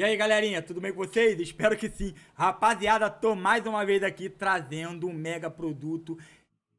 E aí, galerinha, tudo bem com vocês? Espero que sim. Rapaziada, tô mais uma vez aqui trazendo um mega produto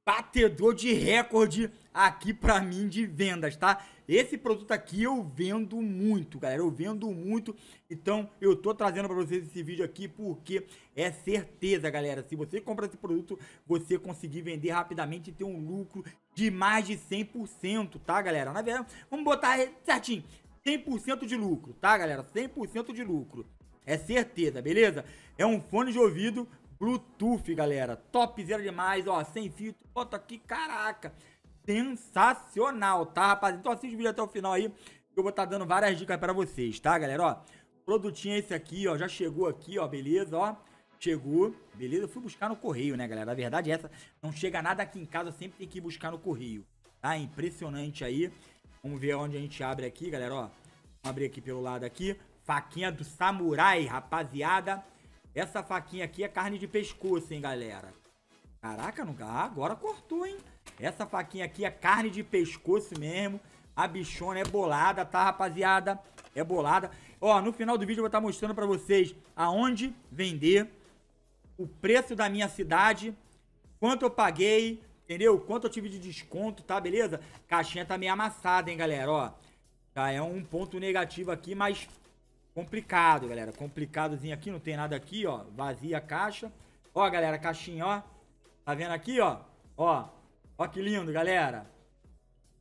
batedor de recorde aqui pra mim de vendas, tá? Esse produto aqui eu vendo muito, galera, eu vendo muito. Então, eu tô trazendo pra vocês esse vídeo aqui porque é certeza, galera. Se você comprar esse produto, você conseguir vender rapidamente e ter um lucro de mais de 100%, tá, galera? Na é verdade, vamos botar certinho, 100% de lucro, tá, galera? 100% de lucro. É certeza, beleza? É um fone de ouvido Bluetooth, galera. Top zero demais, ó, sem fio. Bota aqui, caraca. Sensacional, tá, rapaziada? Então assiste o vídeo até o final aí. que Eu vou estar tá dando várias dicas para vocês, tá, galera? Ó, produtinho é esse aqui, ó. Já chegou aqui, ó, beleza, ó. Chegou, beleza? Eu fui buscar no correio, né, galera? A verdade é essa. Não chega nada aqui em casa, sempre tem que ir buscar no correio. Tá? Impressionante aí. Vamos ver onde a gente abre aqui, galera, ó. Vamos abrir aqui pelo lado aqui. Faquinha do samurai, rapaziada. Essa faquinha aqui é carne de pescoço, hein, galera. Caraca, não... Ah, agora cortou, hein. Essa faquinha aqui é carne de pescoço mesmo. A bichona é bolada, tá, rapaziada? É bolada. Ó, no final do vídeo eu vou estar tá mostrando pra vocês aonde vender, o preço da minha cidade, quanto eu paguei, Entendeu? Quanto eu tive de desconto, tá? Beleza? Caixinha tá meio amassada, hein, galera? Ó, tá, é um ponto negativo aqui, mas complicado, galera. Complicadozinho aqui, não tem nada aqui, ó. Vazia a caixa. Ó, galera, caixinha, ó. Tá vendo aqui, ó? Ó, ó que lindo, galera.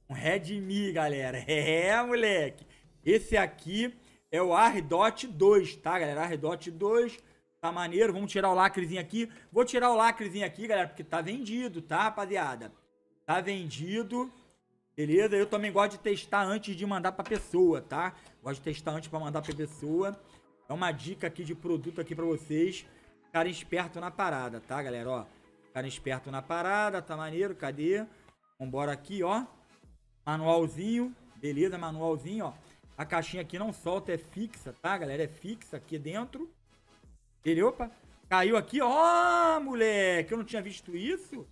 Um Redmi, galera. É, moleque. Esse aqui é o AirDot 2, tá, galera? AirDot 2 tá maneiro. Vamos tirar o lacrezinho aqui. Vou tirar o lacrezinho aqui, galera, porque tá vendido, tá, rapaziada? Tá vendido. Beleza? Eu também gosto de testar antes de mandar pra pessoa, tá? Gosto de testar antes pra mandar pra pessoa. É uma dica aqui de produto aqui pra vocês. Ficarem esperto na parada, tá, galera? Ó, ficarem esperto na parada, tá maneiro? Cadê? Vambora aqui, ó. Manualzinho. Beleza, manualzinho, ó. A caixinha aqui não solta, é fixa, tá, galera? É fixa aqui dentro. Ele, opa, caiu aqui, ó, moleque, eu não tinha visto isso.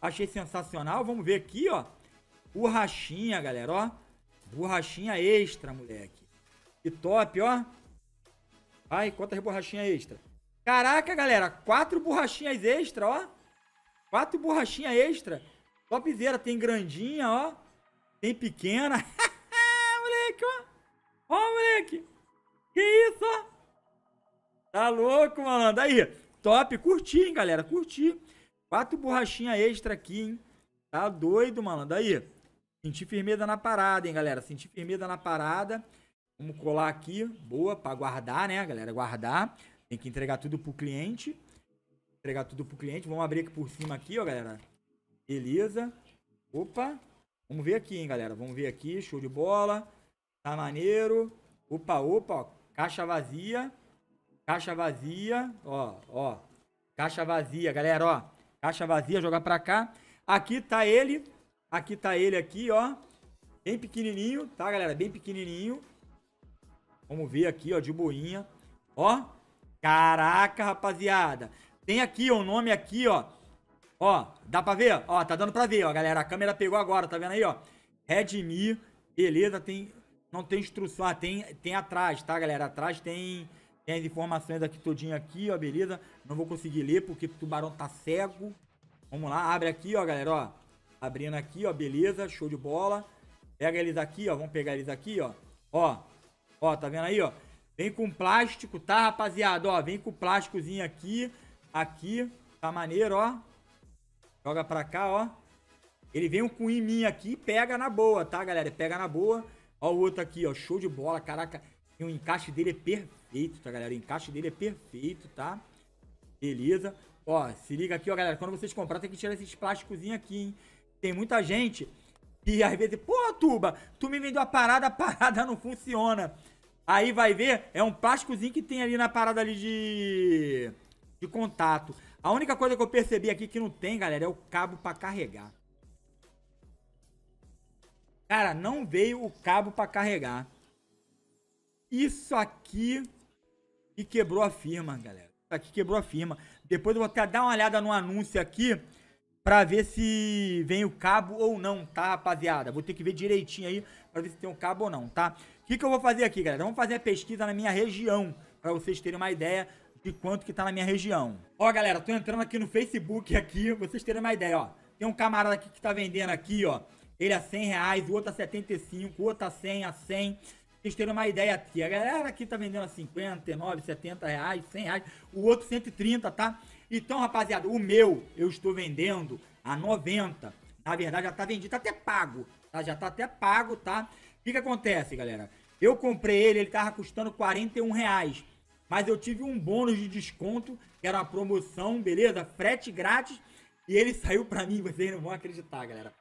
Achei sensacional. Vamos ver aqui, ó. Borrachinha, galera, ó. Borrachinha extra, moleque. Que top, ó. Ai, quantas borrachinhas extra. Caraca, galera, quatro borrachinhas extra, ó. Quatro borrachinhas extra. Topzera, tem grandinha, ó. Tem pequena. moleque, ó. Ó, moleque. Que isso, ó. Tá louco, mano? Aí, top. Curti, hein, galera? Curti. Quatro borrachinhas extra aqui, hein? Tá doido, mano? Aí, senti firmeza na parada, hein, galera? Senti firmeza na parada. Vamos colar aqui. Boa, pra guardar, né, galera? Guardar. Tem que entregar tudo pro cliente. Entregar tudo pro cliente. Vamos abrir aqui por cima aqui, ó, galera. Beleza. Opa. Vamos ver aqui, hein, galera. Vamos ver aqui. Show de bola. Tá maneiro. Opa, opa, ó. Caixa vazia. Caixa vazia, ó, ó. Caixa vazia, galera, ó. Caixa vazia, jogar pra cá. Aqui tá ele. Aqui tá ele aqui, ó. Bem pequenininho, tá, galera? Bem pequenininho. Vamos ver aqui, ó, de boinha. Ó. Caraca, rapaziada. Tem aqui, ó, o um nome aqui, ó. Ó, dá pra ver? Ó, tá dando pra ver, ó, galera. A câmera pegou agora, tá vendo aí, ó? Redmi, beleza, tem... Não tem instrução, ah, tem, tem atrás, tá, galera? Atrás tem tem as informações aqui todinha aqui, ó, beleza? Não vou conseguir ler porque o tubarão tá cego. Vamos lá, abre aqui, ó, galera, ó. Abrindo aqui, ó, beleza, show de bola. Pega eles aqui, ó, vamos pegar eles aqui, ó. Ó, ó, tá vendo aí, ó? Vem com plástico, tá, rapaziada? Ó, vem com plásticozinho aqui, aqui. Tá maneiro, ó. Joga pra cá, ó. Ele vem com um em mim aqui pega na boa, tá, galera? Pega na boa. Ó o outro aqui, ó. Show de bola, caraca. E o encaixe dele é perfeito, tá, galera? O encaixe dele é perfeito, tá? Beleza? Ó, se liga aqui, ó, galera. Quando vocês comprar, tem que tirar esses plásticos aqui, hein? Tem muita gente que às vezes... Pô, Tuba, tu me vendeu a parada, a parada não funciona. Aí vai ver, é um plásticozinho que tem ali na parada ali de... De contato. A única coisa que eu percebi aqui que não tem, galera, é o cabo pra carregar. Cara, não veio o cabo pra carregar. Isso aqui que quebrou a firma, galera. Isso aqui quebrou a firma. Depois eu vou até dar uma olhada no anúncio aqui pra ver se vem o cabo ou não, tá, rapaziada? Vou ter que ver direitinho aí pra ver se tem o um cabo ou não, tá? O que, que eu vou fazer aqui, galera? Vamos fazer a pesquisa na minha região, pra vocês terem uma ideia de quanto que tá na minha região. Ó, galera, tô entrando aqui no Facebook aqui, vocês terem uma ideia, ó. Tem um camarada aqui que tá vendendo aqui, ó. Ele a é 100 reais, o outro a é 75, o outro tá a é 100, a 100 vocês terem uma ideia aqui. A galera aqui tá vendendo a 59, 70 reais, 100 reais, o outro 130, tá? Então, rapaziada, o meu eu estou vendendo a 90. Na verdade, já tá vendido, tá até pago, tá? Já tá até pago, tá? O que que acontece, galera? Eu comprei ele, ele tava custando 41 reais. Mas eu tive um bônus de desconto, que era uma promoção, beleza? Frete grátis. E ele saiu pra mim, vocês não vão acreditar, galera.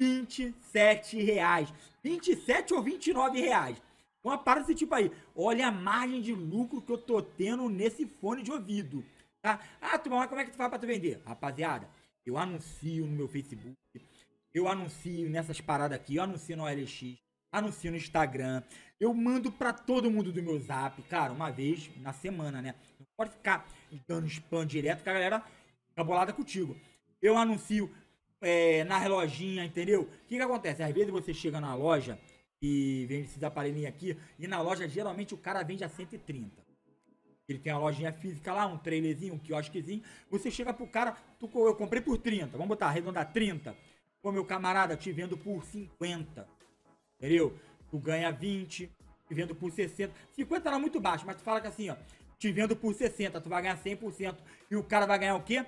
27 reais. 27 ou 29 reais. Uma parada desse tipo aí. Olha a margem de lucro que eu tô tendo nesse fone de ouvido. Tá? Ah, tu, mas como é que tu faz pra tu vender? Rapaziada, eu anuncio no meu Facebook, eu anuncio nessas paradas aqui, eu anuncio no OLX, anuncio no Instagram, eu mando pra todo mundo do meu zap, cara, uma vez na semana, né? Não pode ficar dando spam direto que a galera tá bolada contigo. Eu anuncio é, na lojinha, entendeu? O que, que acontece? Às vezes você chega na loja, e vende esses aparelhinhos aqui. E na loja, geralmente, o cara vende a 130. Ele tem a lojinha física lá, um trailerzinho, um quiosquezinho. Você chega pro cara, tu, eu comprei por 30, vamos botar, arredondar 30. Pô, meu camarada, te vendo por 50. Entendeu? Tu ganha 20, te vendo por 60. 50 era muito baixo, mas tu fala que assim, ó, te vendo por 60, tu vai ganhar 100%. E o cara vai ganhar o quê?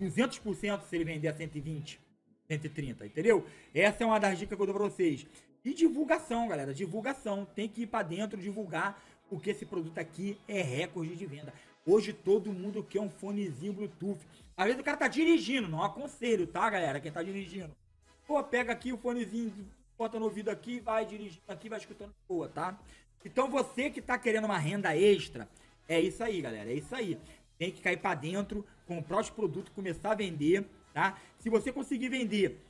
200% se ele vender a 120. 130, entendeu? Essa é uma das dicas que eu dou pra vocês. E divulgação, galera. Divulgação. Tem que ir pra dentro, divulgar, porque esse produto aqui é recorde de venda. Hoje todo mundo quer um fonezinho Bluetooth. Às vezes o cara tá dirigindo, não aconselho, tá, galera? Quem tá dirigindo. Pô, pega aqui o fonezinho, bota no ouvido aqui, vai dirigindo aqui, vai escutando boa, tá? Então você que tá querendo uma renda extra, é isso aí, galera. É isso aí. Tem que cair para dentro, comprar os produtos, começar a vender tá? Se você conseguir vender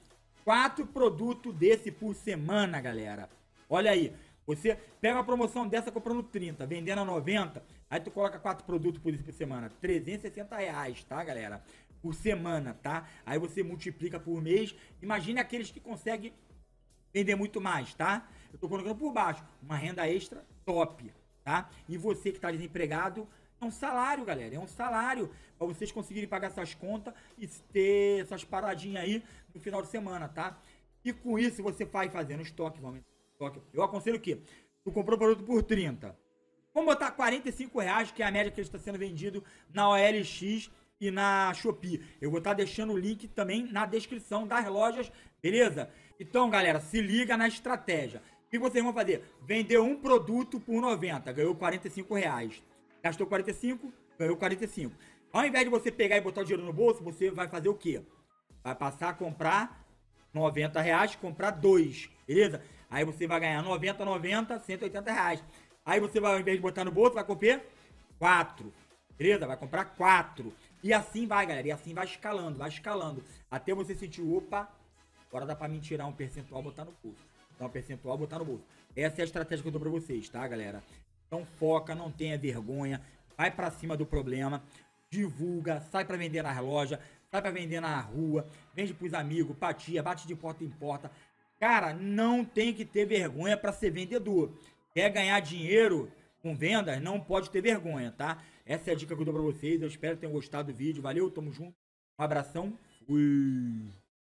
quatro produtos desse por semana, galera, olha aí. Você pega uma promoção dessa comprando 30, vendendo a 90, aí tu coloca quatro produtos por isso por semana, 360 reais, tá, galera? Por semana, tá? Aí você multiplica por mês. imagine aqueles que conseguem vender muito mais, tá? Eu tô colocando por baixo, uma renda extra top, tá? E você que tá desempregado, é um salário, galera. É um salário para vocês conseguirem pagar essas contas e ter essas paradinhas aí no final de semana, tá? E com isso você vai fazendo estoque, vamos estoque. Eu aconselho o quê? Tu comprou o produto por 30. Vamos botar 45 reais, que é a média que ele está sendo vendido na OLX e na Shopee. Eu vou estar tá deixando o link também na descrição das lojas, beleza? Então, galera, se liga na estratégia. O que vocês vão fazer? Vender um produto por 90, ganhou 45 reais gastou 45, ganhou 45. Ao invés de você pegar e botar o dinheiro no bolso, você vai fazer o quê? Vai passar a comprar 90 reais, comprar dois, beleza? Aí você vai ganhar 90, 90, 180 reais. Aí você vai, ao invés de botar no bolso, vai comprar 4. Beleza? Vai comprar 4. E assim vai, galera. E assim vai escalando, vai escalando. Até você sentir, opa, agora dá pra me tirar um percentual botar no bolso. Dá um percentual botar no bolso. Essa é a estratégia que eu dou pra vocês, tá, galera? Então foca, não tenha vergonha, vai para cima do problema, divulga, sai para vender nas lojas, sai para vender na rua, vende pros amigos, patia, bate de porta em porta. Cara, não tem que ter vergonha para ser vendedor. Quer ganhar dinheiro com vendas? Não pode ter vergonha, tá? Essa é a dica que eu dou para vocês. Eu espero que tenham gostado do vídeo. Valeu, tamo junto. Um abração. Fui.